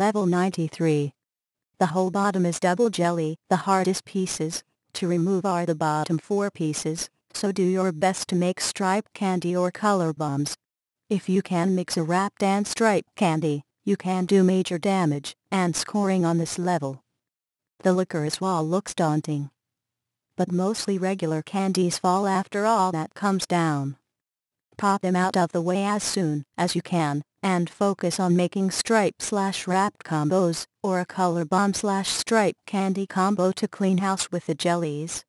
Level 93. The whole bottom is double jelly. The hardest pieces to remove are the bottom four pieces, so do your best to make stripe candy or color bombs. If you can mix a wrapped and stripe candy, you can do major damage and scoring on this level. The licorice wall looks daunting. But mostly regular candies fall after all that comes down. Pop them out of the way as soon as you can and focus on making stripe slash wrap combos, or a color bomb slash stripe candy combo to clean house with the jellies.